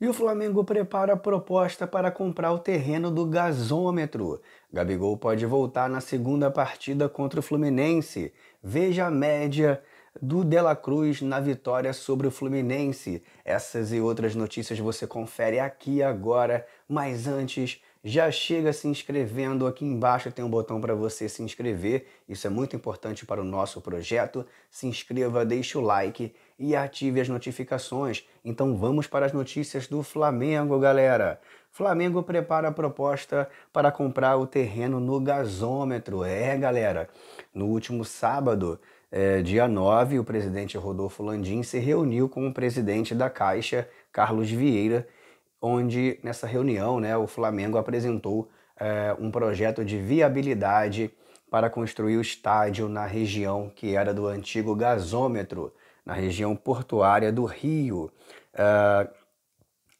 E o Flamengo prepara a proposta para comprar o terreno do gasômetro. Gabigol pode voltar na segunda partida contra o Fluminense. Veja a média do Dela Cruz na vitória sobre o Fluminense. Essas e outras notícias você confere aqui agora, mas antes já chega se inscrevendo. Aqui embaixo tem um botão para você se inscrever. Isso é muito importante para o nosso projeto. Se inscreva, deixe o like e ative as notificações. Então vamos para as notícias do Flamengo, galera. Flamengo prepara a proposta para comprar o terreno no gasômetro. É, galera. No último sábado, é, dia 9, o presidente Rodolfo Landim se reuniu com o presidente da Caixa, Carlos Vieira, onde nessa reunião né, o Flamengo apresentou é, um projeto de viabilidade para construir o estádio na região que era do antigo gasômetro, na região portuária do Rio. É,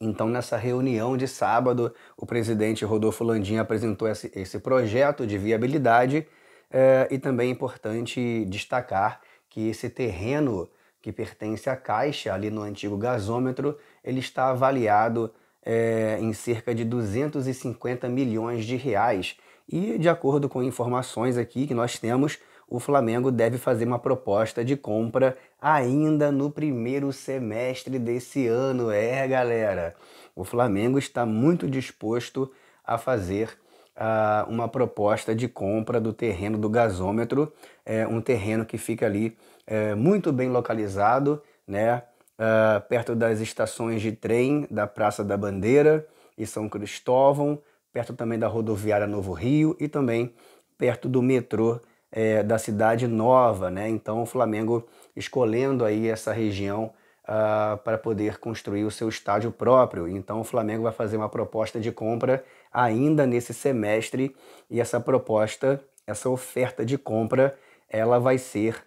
então, nessa reunião de sábado, o presidente Rodolfo Landim apresentou esse, esse projeto de viabilidade é, e também é importante destacar que esse terreno que pertence à Caixa, ali no antigo gasômetro, ele está avaliado é, em cerca de 250 milhões de reais. E, de acordo com informações aqui que nós temos, o Flamengo deve fazer uma proposta de compra ainda no primeiro semestre desse ano. É, galera, o Flamengo está muito disposto a fazer uh, uma proposta de compra do terreno do gasômetro, é, um terreno que fica ali é, muito bem localizado, né? uh, perto das estações de trem da Praça da Bandeira e São Cristóvão, perto também da rodoviária Novo Rio e também perto do metrô é, da Cidade Nova, né? Então o Flamengo escolhendo aí essa região Uh, para poder construir o seu estádio próprio. Então o Flamengo vai fazer uma proposta de compra ainda nesse semestre e essa proposta, essa oferta de compra, ela vai ser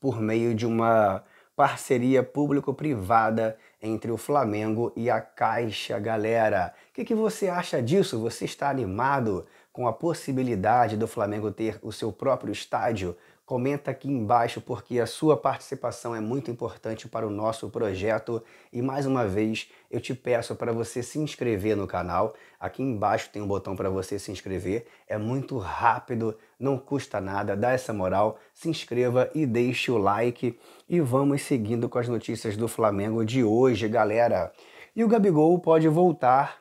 por meio de uma parceria público-privada entre o Flamengo e a Caixa, galera. O que, que, você acha disso? Você está animado com a possibilidade do Flamengo ter o seu próprio estádio Comenta aqui embaixo porque a sua participação é muito importante para o nosso projeto e mais uma vez eu te peço para você se inscrever no canal. Aqui embaixo tem um botão para você se inscrever. É muito rápido, não custa nada, dá essa moral, se inscreva e deixe o like e vamos seguindo com as notícias do Flamengo de hoje, galera. E o Gabigol pode voltar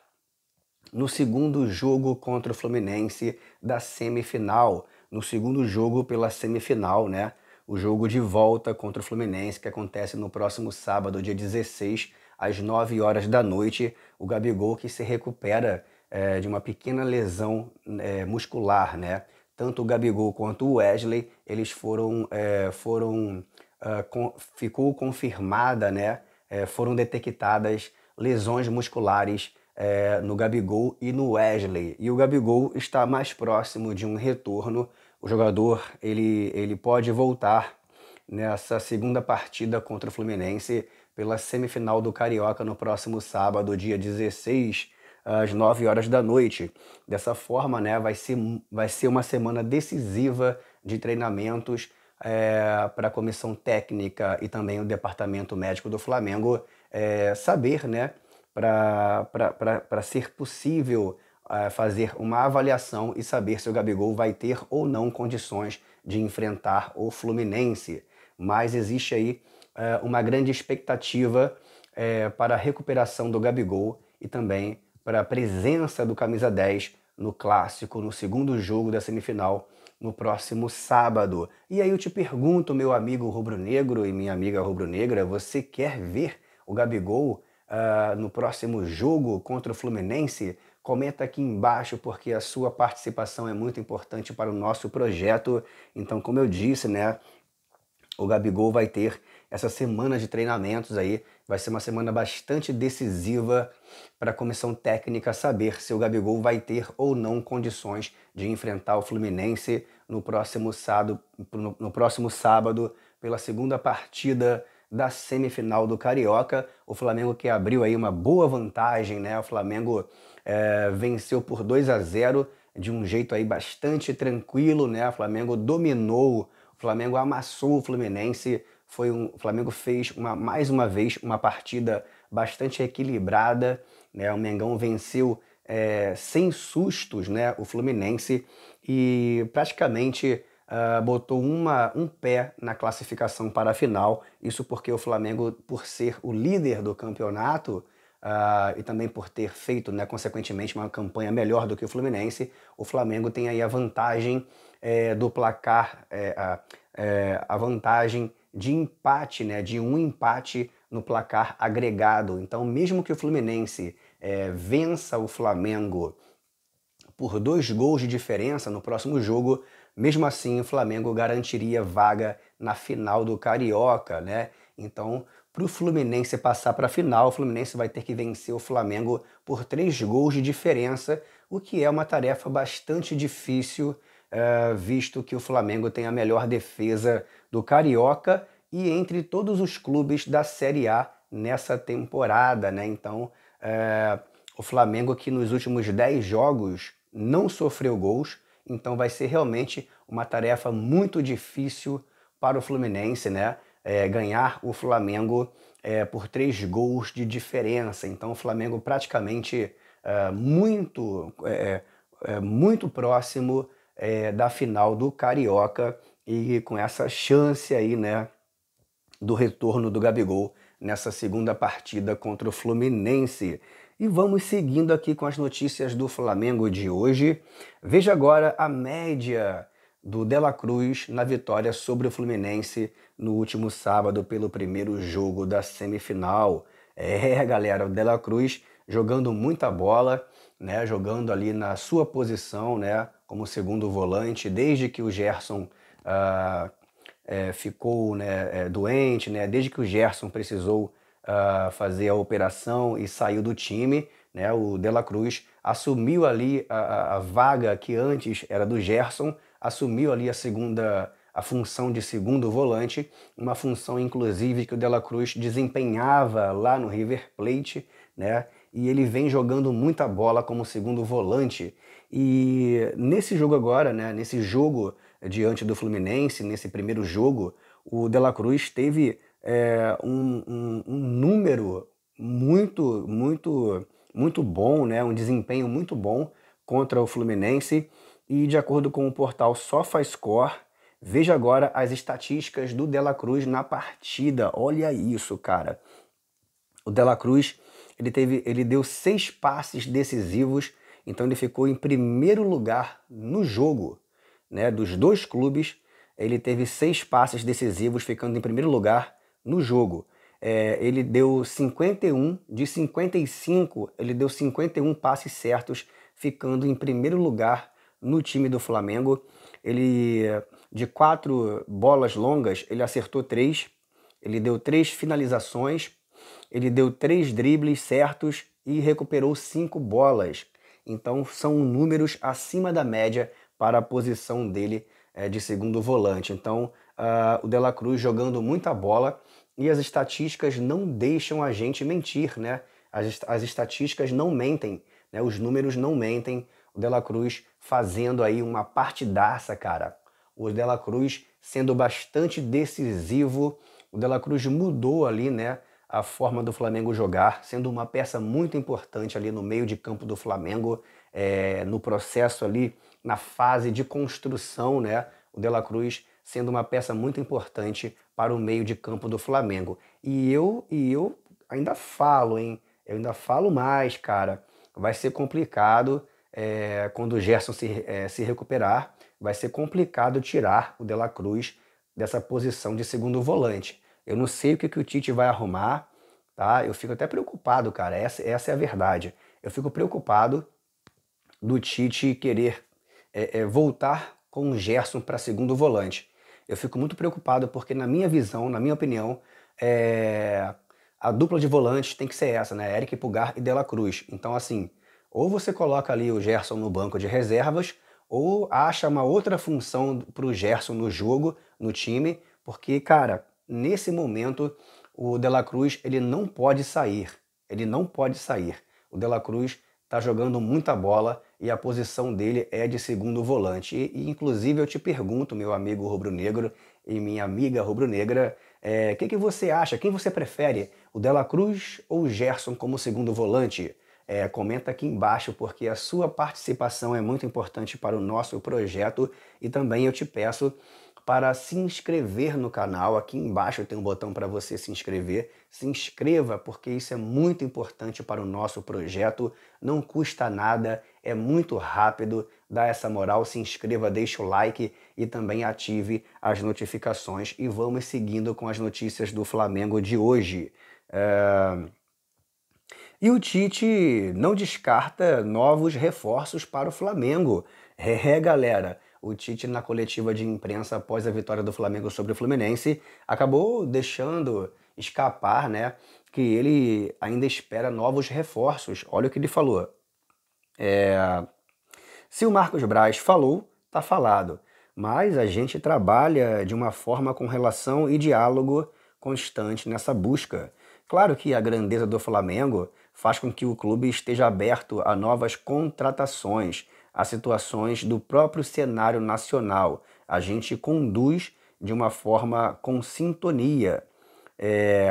no segundo jogo contra o Fluminense da semifinal no segundo jogo pela semifinal, né? O jogo de volta contra o Fluminense, que acontece no próximo sábado, dia 16, às 9 horas da noite. O Gabigol que se recupera é, de uma pequena lesão é, muscular, né? Tanto o Gabigol quanto o Wesley, eles foram, é, foram ah, com, ficou confirmada, né? É, foram detectadas lesões musculares é, no Gabigol e no Wesley. E o Gabigol está mais próximo de um retorno. O jogador ele, ele pode voltar nessa segunda partida contra o Fluminense pela semifinal do Carioca no próximo sábado, dia 16, às 9 horas da noite. Dessa forma, né, vai, ser, vai ser uma semana decisiva de treinamentos é, para a comissão técnica e também o departamento médico do Flamengo é, saber né, para ser possível uh, fazer uma avaliação e saber se o Gabigol vai ter ou não condições de enfrentar o Fluminense. Mas existe aí uh, uma grande expectativa uh, para a recuperação do Gabigol e também para a presença do camisa 10 no clássico, no segundo jogo da semifinal, no próximo sábado. E aí eu te pergunto, meu amigo rubro-negro e minha amiga rubro-negra, você quer ver o Gabigol uh, no próximo jogo contra o Fluminense? Comenta aqui embaixo porque a sua participação é muito importante para o nosso projeto. Então, como eu disse, né, o Gabigol vai ter essa semana de treinamentos aí, vai ser uma semana bastante decisiva para a comissão técnica saber se o Gabigol vai ter ou não condições de enfrentar o Fluminense no próximo sábado, no próximo sábado pela segunda partida da semifinal do Carioca. O Flamengo que abriu aí uma boa vantagem, né? O Flamengo é, venceu por 2 a 0 de um jeito aí bastante tranquilo, né? O Flamengo dominou, o Flamengo amassou o Fluminense. Foi um, o Flamengo fez uma, mais uma vez uma partida bastante equilibrada, né? O Mengão venceu é, sem sustos, né? O Fluminense e praticamente uh, botou uma, um pé na classificação para a final. Isso porque o Flamengo, por ser o líder do campeonato, Uh, e também por ter feito, né, consequentemente, uma campanha melhor do que o Fluminense, o Flamengo tem aí a vantagem é, do placar, é, a, é, a, vantagem de empate, né, de um empate no placar agregado. Então, mesmo que o Fluminense vença o Flamengo por dois gols de diferença no próximo jogo, mesmo assim, o Flamengo garantiria vaga na final do Carioca, né? Então, para o Fluminense passar para a final, o Fluminense vai ter que vencer o Flamengo por três gols de diferença, o que é uma tarefa bastante difícil, uh, visto que o Flamengo tem a melhor defesa do Carioca e entre todos os clubes da Série A nessa temporada, né? Então, uh, o Flamengo que nos últimos dez jogos não sofreu gols, então vai ser realmente uma tarefa muito difícil para o Fluminense, né? É, ganhar o Flamengo é, por três gols de diferença. Então o Flamengo praticamente é, muito, é, é, muito próximo é, da final do Carioca e com essa chance aí, né? Do retorno do Gabigol nessa segunda partida contra o Fluminense. E vamos seguindo aqui com as notícias do Flamengo de hoje. Veja agora a média do Dela Cruz na vitória sobre o Fluminense no último sábado pelo primeiro jogo da semifinal. É, galera, o Dela Cruz jogando muita bola, né, jogando ali na sua posição, né, como segundo volante, desde que o Gerson ah, é, ficou né, é, doente, né, desde que o Gerson precisou uh, fazer a operação e saiu do time. Né? O De La Cruz assumiu ali a, a vaga que antes era do Gerson, assumiu ali a segunda a função de segundo volante, uma função inclusive que o La Cruz desempenhava lá no River Plate, né? E ele vem jogando muita bola como segundo volante. E nesse jogo agora, né, nesse jogo diante do Fluminense, nesse primeiro jogo, o La Cruz teve é, um, um, um, número muito, muito, muito bom, né? um desempenho muito bom contra o Fluminense. E de acordo com o portal SofaScore, veja agora as estatísticas do Dela Cruz na partida. Olha isso, cara. O Dela Cruz ele teve, ele deu seis passes decisivos, então ele ficou em primeiro lugar no jogo, né? Dos dois clubes, ele teve seis passes decisivos, ficando em primeiro lugar no jogo. É, ele deu 51, de 55, ele deu 51 passes certos, ficando em primeiro lugar no time do Flamengo. Ele, de quatro bolas longas, ele acertou três, ele deu três finalizações, ele deu três dribles certos e recuperou cinco bolas. Então são números acima da média para a posição dele é, de segundo volante. Então uh, o Dela Cruz jogando muita bola e as estatísticas não deixam a gente mentir, né? As, as estatísticas não mentem, né? Os números não mentem. O Dela Cruz fazendo aí uma partidaça, cara. O Dela Cruz sendo bastante decisivo. O Dela Cruz mudou ali, né? A forma do Flamengo jogar, sendo uma peça muito importante ali no meio de campo do Flamengo, é, no processo ali, na fase de construção, né? O Dela Cruz sendo uma peça muito importante para o meio de campo do Flamengo. E eu, e eu ainda falo, hein? Eu ainda falo mais, cara. Vai ser complicado é, quando o Gerson se, é, se recuperar. Vai ser complicado tirar o De La Cruz dessa posição de segundo volante. Eu não sei o que, que o Tite vai arrumar, tá? Eu fico até preocupado, cara. Essa, essa é a verdade. Eu fico preocupado do Tite querer é, é, voltar com o Gerson para segundo volante eu fico muito preocupado porque, na minha visão, na minha opinião, é... a dupla de volantes tem que ser essa, né? Eric Pulgar e Dela Cruz. Então, assim, ou você coloca ali o Gerson no banco de reservas, ou acha uma outra função para o Gerson no jogo, no time, porque, cara, nesse momento o Dela Cruz ele não pode sair. Ele não pode sair. O Dela Cruz está jogando muita bola e a posição dele é de segundo volante. E, e inclusive eu te pergunto, meu amigo rubro-negro e minha amiga rubro-negra, o é, que, que você acha? Quem você prefere, o Dela Cruz ou o Gerson como segundo volante? É, comenta aqui embaixo porque a sua participação é muito importante para o nosso projeto e também eu te peço para se inscrever no canal. Aqui embaixo tem um botão para você se inscrever se inscreva, porque isso é muito importante para o nosso projeto. Não custa nada, é muito rápido. Dá essa moral, se inscreva, deixa o like e também ative as notificações. E vamos seguindo com as notícias do Flamengo de hoje. É... E o Tite não descarta novos reforços para o Flamengo. É, galera. O Tite, na coletiva de imprensa após a vitória do Flamengo sobre o Fluminense, acabou deixando escapar, né? Que ele ainda espera novos reforços. Olha o que ele falou. É... Se o Marcos Braz falou, tá falado. Mas a gente trabalha de uma forma com relação e diálogo constante nessa busca. Claro que a grandeza do Flamengo faz com que o clube esteja aberto a novas contratações, a situações do próprio cenário nacional. A gente conduz de uma forma com sintonia. É,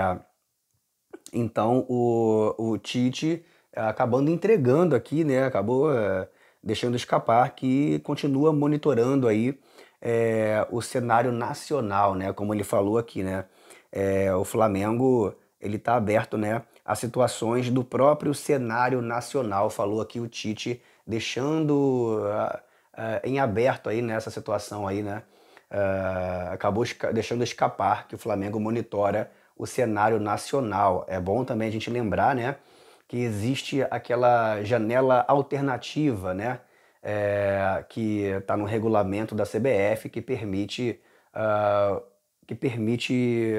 então o, o Tite é, acabando entregando aqui, né? Acabou é, deixando escapar que continua monitorando aí é, o cenário nacional, né? Como ele falou aqui, né? É, o Flamengo ele está aberto, né? A situações do próprio cenário nacional, falou aqui o Tite, deixando em aberto aí nessa situação aí, né? uh, acabou esca deixando escapar que o Flamengo monitora o cenário nacional. É bom também a gente lembrar né, que existe aquela janela alternativa né, é, que está no regulamento da CBF que permite, uh, que permite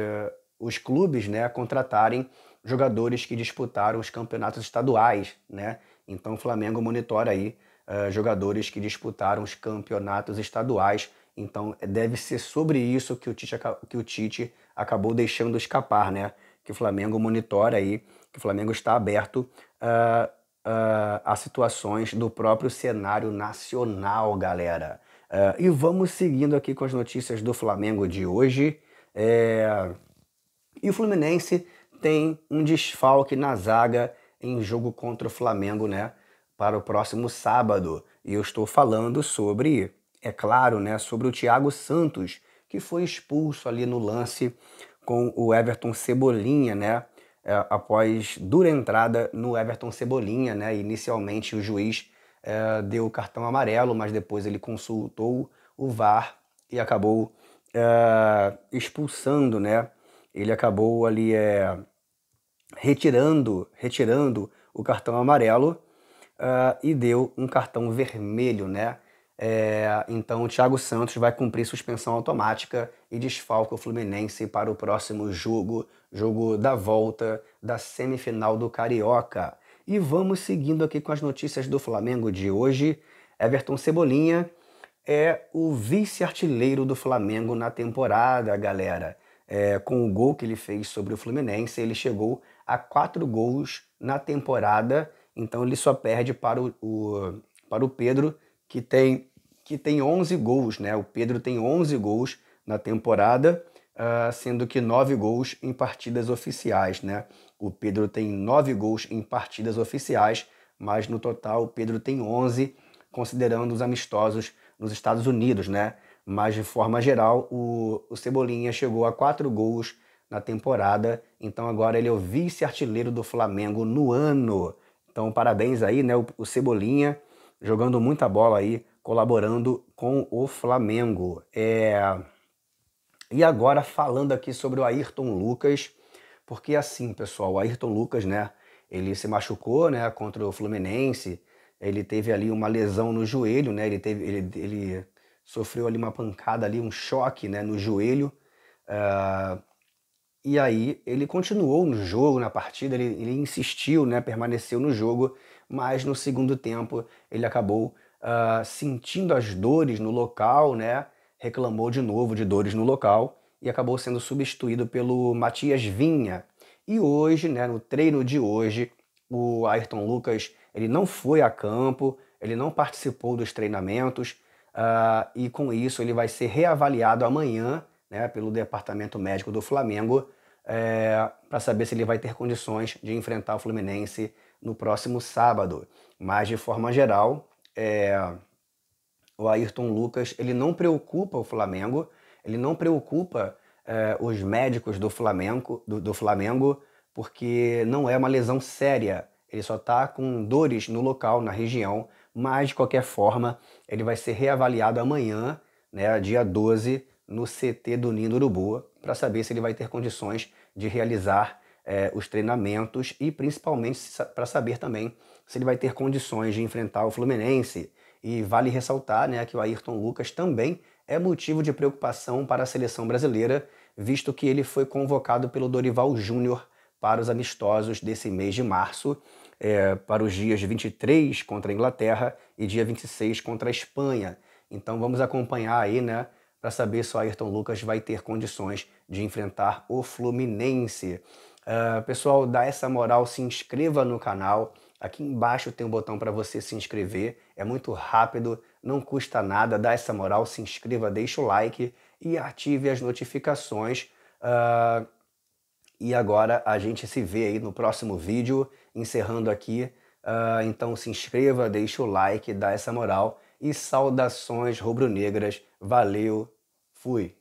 os clubes né, contratarem jogadores que disputaram os campeonatos estaduais. Né? Então o Flamengo monitora aí uh, jogadores que disputaram os campeonatos estaduais então é, deve ser sobre isso que o Tite, que o Tite acabou deixando escapar, né? Que o Flamengo monitora aí, que o Flamengo está aberto uh, uh, a situações do próprio cenário nacional, galera. Uh, e vamos seguindo aqui com as notícias do Flamengo de hoje. É... E o Fluminense tem um desfalque na zaga em jogo contra o Flamengo, né? Para o próximo sábado. E eu estou falando sobre é claro, né, sobre o Thiago Santos, que foi expulso ali no lance com o Everton Cebolinha, né? É, após dura entrada no Everton Cebolinha, né? Inicialmente o juiz é, deu o cartão amarelo, mas depois ele consultou o VAR e acabou é, expulsando, né? Ele acabou ali é, retirando, retirando o cartão amarelo é, e deu um cartão vermelho, né? É, então o Thiago Santos vai cumprir suspensão automática e desfalca o Fluminense para o próximo jogo, jogo da volta da semifinal do Carioca. E vamos seguindo aqui com as notícias do Flamengo de hoje. Everton Cebolinha é o vice-artilheiro do Flamengo na temporada, galera. É, com o gol que ele fez sobre o Fluminense, ele chegou a quatro gols na temporada, então ele só perde para o, o para o Pedro, que tem que tem 11 gols, né? O Pedro tem 11 gols na temporada, uh, sendo que 9 gols em partidas oficiais, né? O Pedro tem 9 gols em partidas oficiais, mas no total o Pedro tem 11, considerando os amistosos nos Estados Unidos, né? Mas de forma geral, o, o Cebolinha chegou a 4 gols na temporada, então agora ele é o vice-artilheiro do Flamengo no ano. Então parabéns aí, né? o, o Cebolinha jogando muita bola aí colaborando com o Flamengo. É... E agora falando aqui sobre o Ayrton Lucas, porque assim, pessoal, o Ayrton Lucas, né, ele se machucou, né, contra o Fluminense, ele teve ali uma lesão no joelho, né, ele teve, ele, ele sofreu ali uma pancada ali, um choque, né, no joelho, uh... E aí ele continuou no jogo, na partida, ele, ele, insistiu, né, permaneceu no jogo, mas no segundo tempo ele acabou uh, sentindo as dores no local, né, reclamou de novo de dores no local e acabou sendo substituído pelo Matias Vinha. E hoje, né, no treino de hoje, o Ayrton Lucas ele não foi a campo, ele não participou dos treinamentos uh, e com isso ele vai ser reavaliado amanhã né, pelo departamento médico do Flamengo é, eh, para saber se ele vai ter condições de enfrentar o Fluminense no próximo sábado. Mas de forma geral, é, o Ayrton Lucas ele não preocupa o Flamengo, ele não preocupa é, os médicos do Flamengo, do, do, Flamengo, porque não é uma lesão séria. Ele só está com dores no local, na região, mas de qualquer forma ele vai ser reavaliado amanhã, né, dia 12, no CT do Ninho do Urubu, para saber se ele vai ter condições de realizar é, os treinamentos e principalmente para saber também se ele vai ter condições de enfrentar o Fluminense. E vale ressaltar né, que o Ayrton Lucas também é motivo de preocupação para a seleção brasileira, visto que ele foi convocado pelo Dorival Júnior para os amistosos desse mês de março, é, para os dias 23 contra a Inglaterra e dia 26 contra a Espanha. Então vamos acompanhar aí, né, para saber se o Ayrton Lucas vai ter condições de enfrentar o Fluminense. Uh, pessoal, dá essa moral, se inscreva no canal. Aqui embaixo tem um botão para você se inscrever. É muito rápido, não custa nada. Dá essa moral, se inscreva, deixa o like e ative as notificações. Uh, e agora a gente se vê aí no próximo vídeo, encerrando aqui. Uh, então se inscreva, deixa o like, dá essa moral e saudações rubro-negras. Valeu, fui!